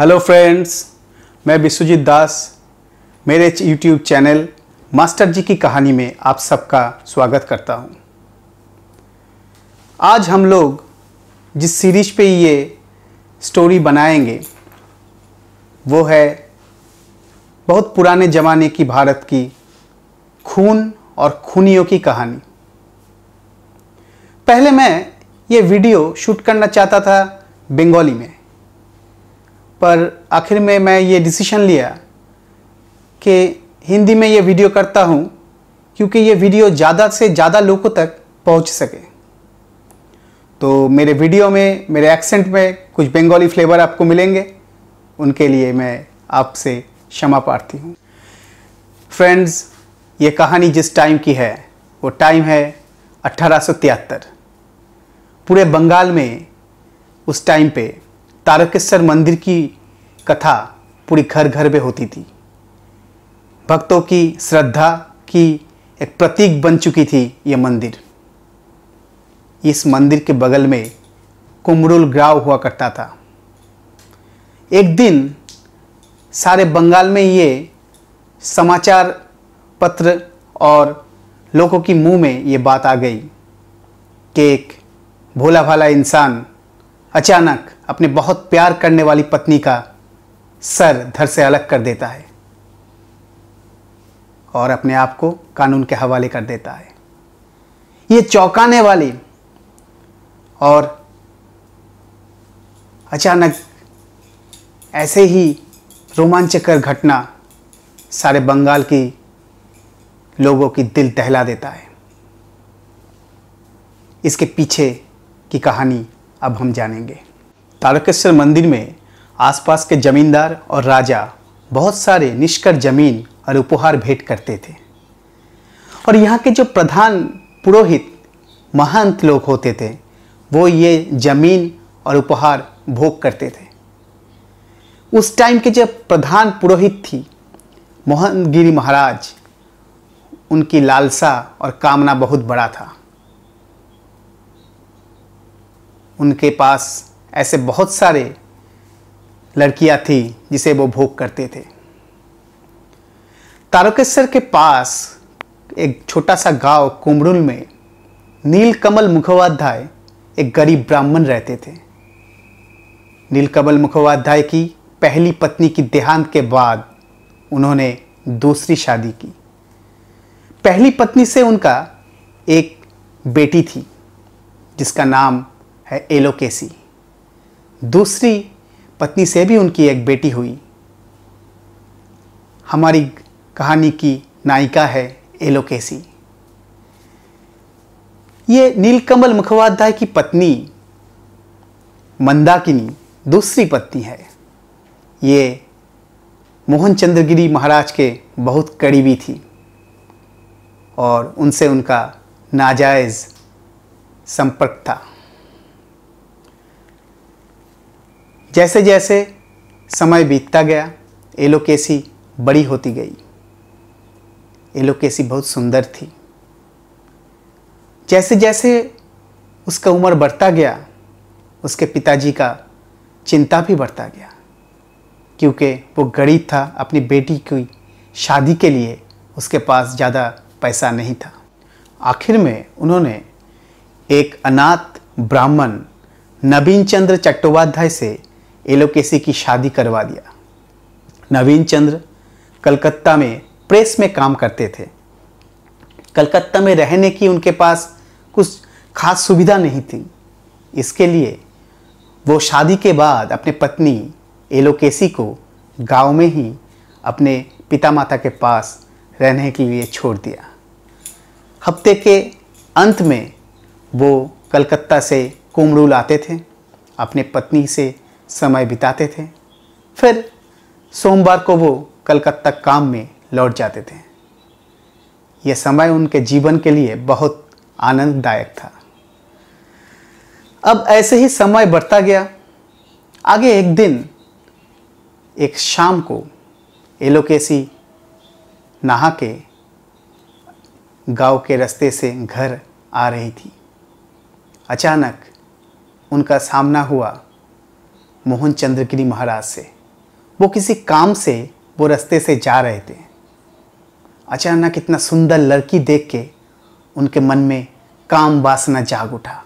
Hello friends मैं विश्वजीत दास मेरे YouTube channel master जी की कहानी में आप सबका स्वागत करता हूं। आज हम लोग जिस सीरीज पे ये स्टोरी बनाएंगे वो है बहुत पुराने ज़माने की भारत की खून और खूनियों की कहानी पहले मैं ये वीडियो शूट करना चाहता था बंगाली में पर आखिर में मैं ये डिसीशन लिया कि हिंदी में ये वीडियो करता हूँ क्योंकि ये वीडियो ज़्यादा से ज़्यादा लोगों तक पहुँच सके तो मेरे वीडियो में मेरे एक्सेंट में कुछ बंगाली फ्लेवर आपको मिलेंगे उनके लिए मैं आपसे क्षमा पारती हूँ फ्रेंड्स ये कहानी जिस टाइम की है वो टाइम है अट्ठारह पूरे बंगाल में उस टाइम पे तारकेश्वर मंदिर की कथा पूरी घर घर में होती थी भक्तों की श्रद्धा की एक प्रतीक बन चुकी थी ये मंदिर इस मंदिर के बगल में कुमरुल ग्राव हुआ करता था एक दिन सारे बंगाल में ये समाचार पत्र और लोगों की मुंह में ये बात आ गई कि एक भोला भाला इंसान अचानक अपने बहुत प्यार करने वाली पत्नी का सर धर से अलग कर देता है और अपने आप को कानून के हवाले कर देता है ये चौंकाने वाली और अचानक ऐसे ही रोमांचकर घटना सारे बंगाल की लोगों की दिल दहला देता है इसके पीछे की कहानी अब हम जानेंगे तारकेश्वर मंदिर में आसपास के जमींदार और राजा बहुत सारे निष्कर जमीन और उपहार भेंट करते थे और यहाँ के जो प्रधान पुरोहित महंत लोग होते थे वो ये जमीन और उपहार भोग करते थे उस टाइम के जब प्रधान पुरोहित थी मोहनगिरी महाराज उनकी लालसा और कामना बहुत बड़ा था उनके पास ऐसे बहुत सारे लड़कियां थी जिसे वो भोग करते थे तारकेश्वर के पास एक छोटा सा गांव कुमरुल में नीलकमल मुखोपाध्याय एक गरीब ब्राह्मण रहते थे नीलकमल मुखोपाध्याय की पहली पत्नी की देहांत के बाद उन्होंने दूसरी शादी की पहली पत्नी से उनका एक बेटी थी जिसका नाम है एलोकेसी दूसरी पत्नी से भी उनकी एक बेटी हुई हमारी कहानी की नायिका है एलोकेसी ये नीलकमल मुखोपाध्याय की पत्नी मंदाकिनी दूसरी पत्नी है ये मोहन चंद्रगिरी महाराज के बहुत करीबी थी और उनसे उनका नाजायज़ संपर्क था जैसे जैसे समय बीतता गया एलोकेसी बड़ी होती गई एलोकेसी बहुत सुंदर थी जैसे जैसे उसका उम्र बढ़ता गया उसके पिताजी का चिंता भी बढ़ता गया क्योंकि वो गरीब था अपनी बेटी की शादी के लिए उसके पास ज़्यादा पैसा नहीं था आखिर में उन्होंने एक अनाथ ब्राह्मण नवीन चंद्र चट्टोपाध्याय से एलोकेसी की शादी करवा दिया नवीन चंद्र कलकत्ता में प्रेस में काम करते थे कलकत्ता में रहने की उनके पास कुछ खास सुविधा नहीं थी इसके लिए वो शादी के बाद अपने पत्नी एलोकेसी को गांव में ही अपने पिता माता के पास रहने के लिए छोड़ दिया हफ्ते के अंत में वो कलकत्ता से कुमरूल आते थे अपने पत्नी से समय बिताते थे फिर सोमवार को वो कलकत्ता काम में लौट जाते थे यह समय उनके जीवन के लिए बहुत आनंददायक था अब ऐसे ही समय बढ़ता गया आगे एक दिन एक शाम को एलोकेसी नहा के गांव के रास्ते से घर आ रही थी अचानक उनका सामना हुआ मोहन चंद्रगिरी महाराज से वो किसी काम से वो रास्ते से जा रहे थे अचानक इतना सुंदर लड़की देख के उनके मन में काम वासना जाग उठा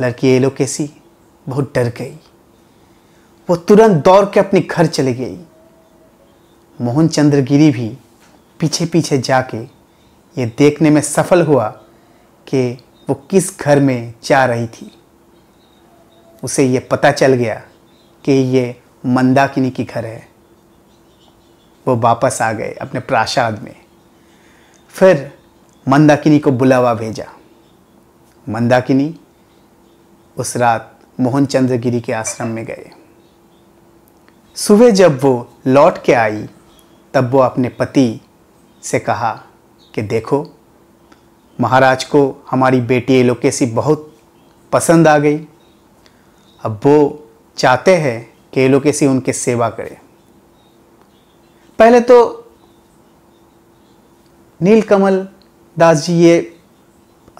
लड़की एलो कैसी बहुत डर गई वो तुरंत दौड़ के अपने घर चली गई मोहन चंद्रगिरी भी पीछे पीछे जाके ये देखने में सफल हुआ कि वो किस घर में जा रही थी उसे ये पता चल गया कि ये मंदाकिनी की घर है वो वापस आ गए अपने प्रासाद में फिर मंदाकिनी को बुलावा भेजा मंदाकिनी उस रात मोहन चंद्रगिरी के आश्रम में गए सुबह जब वो लौट के आई तब वो अपने पति से कहा कि देखो महाराज को हमारी बेटी एलोकेसी बहुत पसंद आ गई अब वो चाहते हैं कि ये लोग ऐसी उनकी सेवा करें पहले तो नीलकमल दास जी ये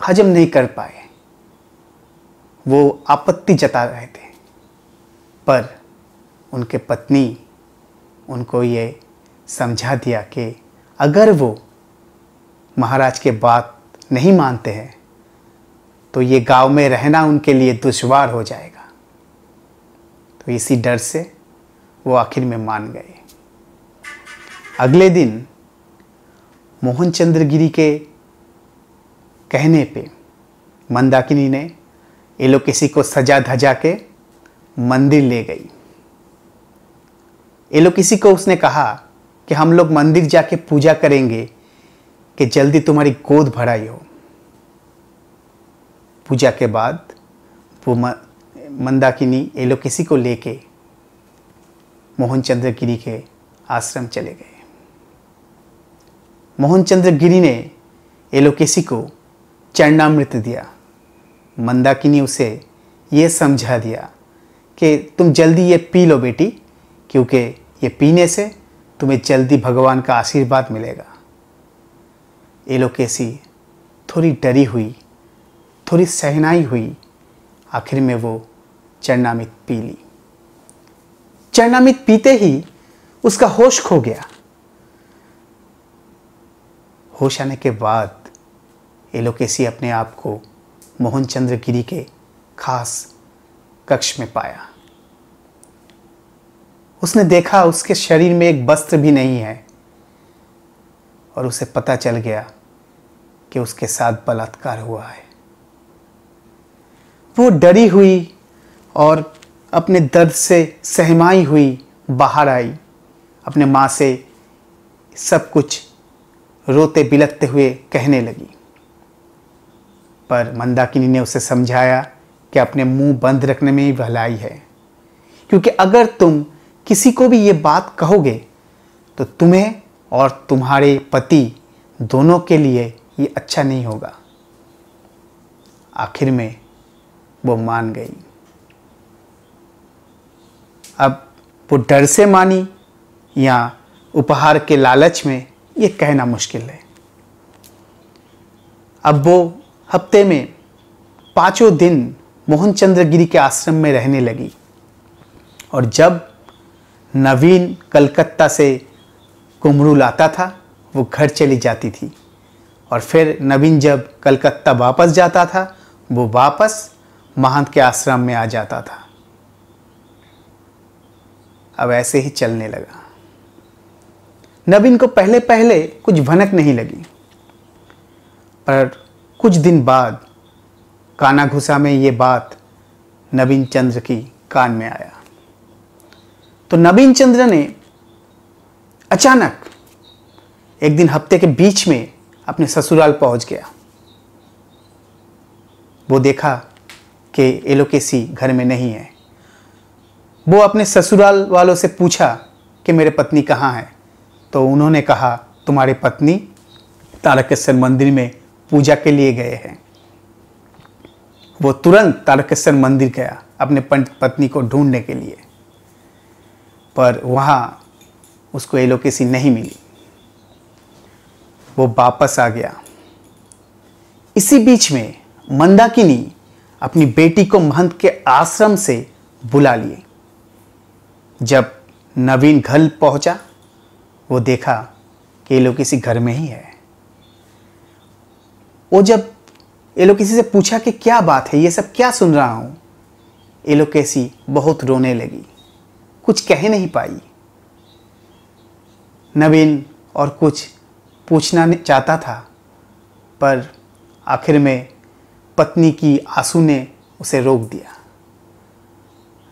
हजम नहीं कर पाए वो आपत्ति जता रहे थे पर उनके पत्नी उनको ये समझा दिया कि अगर वो महाराज के बात नहीं मानते हैं तो ये गांव में रहना उनके लिए दुश्वार हो जाएगा तो इसी डर से वो आखिर में मान गए अगले दिन मोहन चंद्रगिरी के कहने पे मंदाकिनी ने एलोकेसी किसी को सजा धजा के मंदिर ले गई एलोकेसी किसी को उसने कहा कि हम लोग मंदिर जाके पूजा करेंगे कि जल्दी तुम्हारी गोद भराई हो पूजा के बाद वो मंदाकिनी एलोकेसी को लेके मोहन चंद्र गिरी के आश्रम चले गए मोहन चंद्र गिरी ने एलोकेसी को चरणामृत दिया मंदाकिनी उसे ये समझा दिया कि तुम जल्दी ये पी लो बेटी क्योंकि ये पीने से तुम्हें जल्दी भगवान का आशीर्वाद मिलेगा एलोकेसी थोड़ी डरी हुई थोड़ी सहनाई हुई आखिर में वो चरणामित पी ली चरणामित पीते ही उसका होश खो गया होश आने के बाद एलोकेसी अपने आप को मोहन चंद्र गिरी के खास कक्ष में पाया उसने देखा उसके शरीर में एक वस्त्र भी नहीं है और उसे पता चल गया कि उसके साथ बलात्कार हुआ है वो डरी हुई और अपने दर्द से सहमाई हुई बाहर आई अपने माँ से सब कुछ रोते बिलकते हुए कहने लगी पर मंदाकिनी ने उसे समझाया कि अपने मुंह बंद रखने में ही भलाई है क्योंकि अगर तुम किसी को भी ये बात कहोगे तो तुम्हें और तुम्हारे पति दोनों के लिए ये अच्छा नहीं होगा आखिर में वो मान गई अब वो डर से मानी या उपहार के लालच में ये कहना मुश्किल है अब वो हफ्ते में पाँचों दिन मोहन चंद्रगिरी के आश्रम में रहने लगी और जब नवीन कलकत्ता से कुमरू लाता था वो घर चली जाती थी और फिर नवीन जब कलकत्ता वापस जाता था वो वापस महंत के आश्रम में आ जाता था अब ऐसे ही चलने लगा नबीन को पहले पहले कुछ भनक नहीं लगी पर कुछ दिन बाद काना घुसा में ये बात नबीन चंद्र की कान में आया तो नबीन चंद्र ने अचानक एक दिन हफ्ते के बीच में अपने ससुराल पहुंच गया वो देखा कि एलोकेसी घर में नहीं है वो अपने ससुराल वालों से पूछा कि मेरे पत्नी कहाँ है तो उन्होंने कहा तुम्हारी पत्नी तारकेश्वर मंदिर में पूजा के लिए गए हैं वो तुरंत तारकेश्वर मंदिर गया अपने पत्नी को ढूंढने के लिए पर वहाँ उसको एलोकेसी नहीं मिली वो वापस आ गया इसी बीच में मंदाकिनी अपनी बेटी को महंत के आश्रम से बुला लिए जब नवीन घर पहुंचा वो देखा कि ये लोग किसी घर में ही है वो जब ये लोग किसी से पूछा कि क्या बात है ये सब क्या सुन रहा हूँ ये लोग कैसी बहुत रोने लगी कुछ कह नहीं पाई नवीन और कुछ पूछना चाहता था पर आखिर में पत्नी की आंसू ने उसे रोक दिया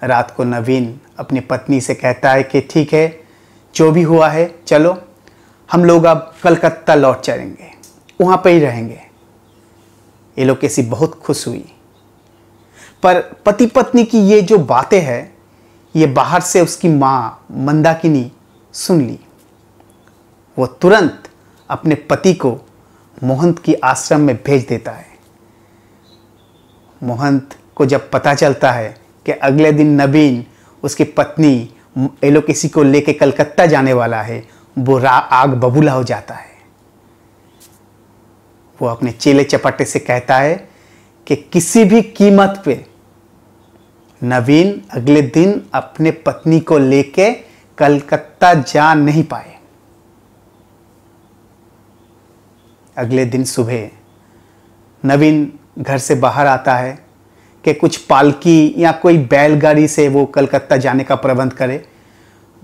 रात को नवीन अपनी पत्नी से कहता है कि ठीक है जो भी हुआ है चलो हम लोग अब कलकत्ता लौट चलेंगे वहाँ पर ही रहेंगे ये लोग कैसी बहुत खुश हुई पर पति पत्नी की ये जो बातें हैं ये बाहर से उसकी माँ मंदाकिनी सुन ली वो तुरंत अपने पति को मोहंत की आश्रम में भेज देता है मोहंत को जब पता चलता है कि अगले दिन नबीन उसकी पत्नी एलो किसी को लेके कलकत्ता जाने वाला है वो रा आग बबूला हो जाता है वो अपने चेले चपाटे से कहता है कि किसी भी कीमत पे नवीन अगले दिन अपने पत्नी को लेके कलकत्ता जा नहीं पाए अगले दिन सुबह नवीन घर से बाहर आता है कि कुछ पालकी या कोई बैलगाड़ी से वो कलकत्ता जाने का प्रबंध करे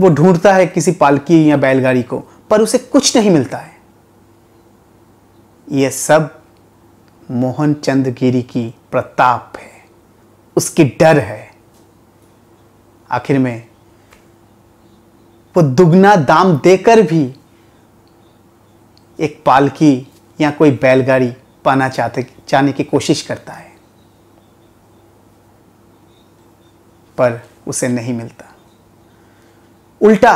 वो ढूंढता है किसी पालकी या बैलगाड़ी को पर उसे कुछ नहीं मिलता है ये सब मोहन चंद गिरी की प्रताप है उसकी डर है आखिर में वो दुगना दाम देकर भी एक पालकी या कोई बैलगाड़ी पाना चाहते जाने की कोशिश करता है पर उसे नहीं मिलता उल्टा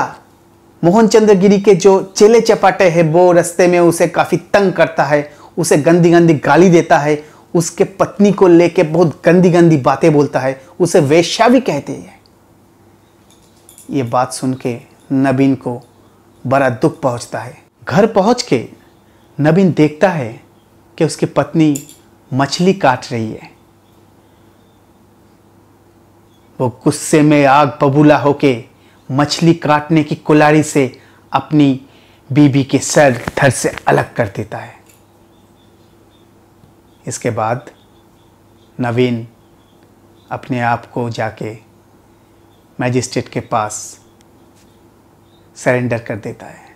मोहन गिरी के जो चेले चपाटे हैं वो रस्ते में उसे काफ़ी तंग करता है उसे गंदी गंदी गाली देता है उसके पत्नी को लेके बहुत गंदी गंदी बातें बोलता है उसे वेश्या भी कहते हैं ये बात सुन के नबीन को बड़ा दुख पहुंचता है घर पहुंच के नबीन देखता है कि उसकी पत्नी मछली काट रही है वो गुस्से में आग बबूला होके मछली काटने की कुलाड़ी से अपनी बीबी के सर धर से अलग कर देता है इसके बाद नवीन अपने आप को जाके मैजिस्ट्रेट के पास सरेंडर कर देता है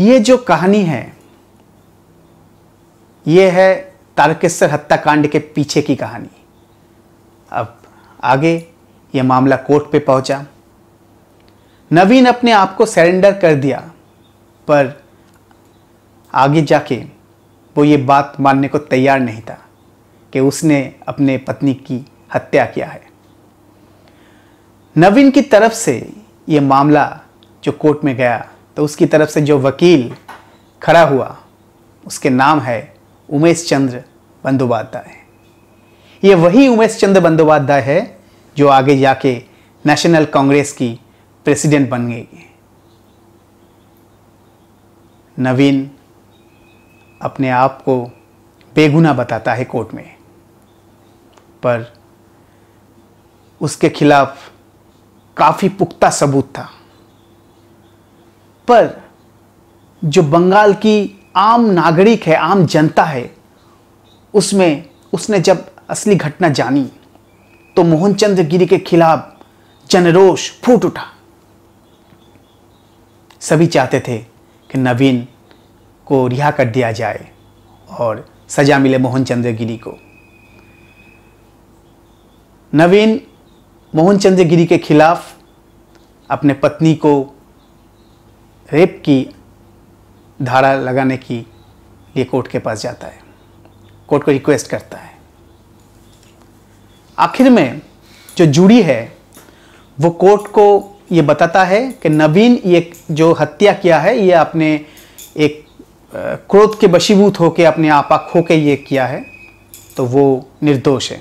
ये जो कहानी है ये है तारकेश्वर हत्याकांड के पीछे की कहानी अब आगे यह मामला कोर्ट पे पहुंचा नवीन अपने आप को सरेंडर कर दिया पर आगे जाके वो ये बात मानने को तैयार नहीं था कि उसने अपने पत्नी की हत्या किया है नवीन की तरफ से ये मामला जो कोर्ट में गया तो उसकी तरफ से जो वकील खड़ा हुआ उसके नाम है उमेश चंद्र बंदोपाध्याय ये वही उमेश चंद्र बंदोपाध्याय है जो आगे जाके नेशनल कांग्रेस की प्रेसिडेंट बन गई नवीन अपने आप को बेगुना बताता है कोर्ट में पर उसके खिलाफ काफ़ी पुख्ता सबूत था पर जो बंगाल की आम नागरिक है आम जनता है उसमें उसने जब असली घटना जानी तो मोहनचंद्र गिरी के खिलाफ जनरोष फूट उठा सभी चाहते थे कि नवीन को रिहा कर दिया जाए और सजा मिले चंद्र गिरी को नवीन चंद्र गिरी के खिलाफ अपने पत्नी को रेप की धारा लगाने की लिए कोर्ट के पास जाता है कोर्ट को रिक्वेस्ट करता है आखिर में जो जुड़ी है वो कोर्ट को ये बताता है कि नवीन ये जो हत्या किया है ये अपने एक क्रोध के बशीभूत होकर अपने आपा खो के ये किया है तो वो निर्दोष है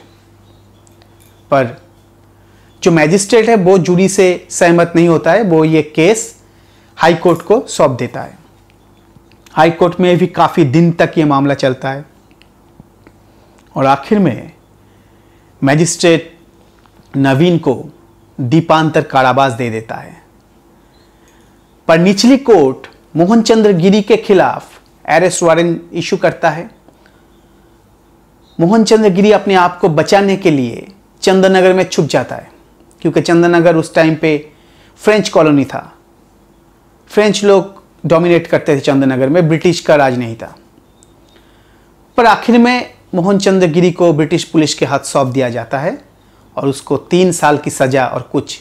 पर जो मैजिस्ट्रेट है वो जुड़ी से सहमत नहीं होता है वो ये केस हाई कोर्ट को सौंप देता है हाई कोर्ट में भी काफ़ी दिन तक ये मामला चलता है और आखिर में मैजिस्ट्रेट नवीन को दीपांतर कारावास दे देता है पर निचली कोर्ट मोहन गिरी के खिलाफ अरेस्ट वारंट इशू करता है मोहन गिरी अपने आप को बचाने के लिए चंदनगर में छुप जाता है क्योंकि चंदनगर उस टाइम पे फ्रेंच कॉलोनी था फ्रेंच लोग डोमिनेट करते थे चंदनगर में ब्रिटिश का राज नहीं था पर आखिर में मोहन गिरी को ब्रिटिश पुलिस के हाथ सौंप दिया जाता है और उसको तीन साल की सज़ा और कुछ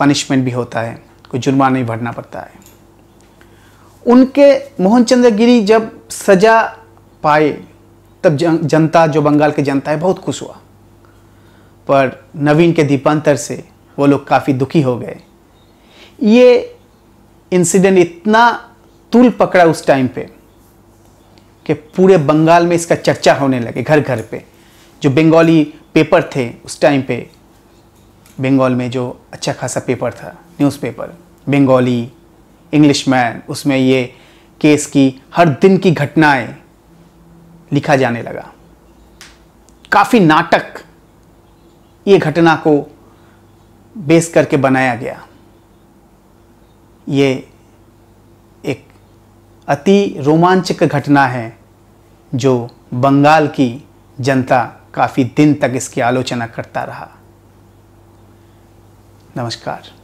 पनिशमेंट भी होता है कोई जुर्माना नहीं भरना पड़ता है उनके मोहन गिरी जब सज़ा पाए तब जनता जो बंगाल की जनता है बहुत खुश हुआ पर नवीन के दीपांतर से वो लोग काफ़ी दुखी हो गए ये इंसिडेंट इतना तुल पकड़ा उस टाइम पे कि पूरे बंगाल में इसका चर्चा होने लगे घर घर पे जो बंगाली पेपर थे उस टाइम पे बंगाल में जो अच्छा खासा पेपर था न्यूज़पेपर बंगाली मैन उसमें ये केस की हर दिन की घटनाएं लिखा जाने लगा काफ़ी नाटक ये घटना को बेस करके बनाया गया ये एक अति रोमांचक घटना है जो बंगाल की जनता काफ़ी दिन तक इसकी आलोचना करता रहा नमस्कार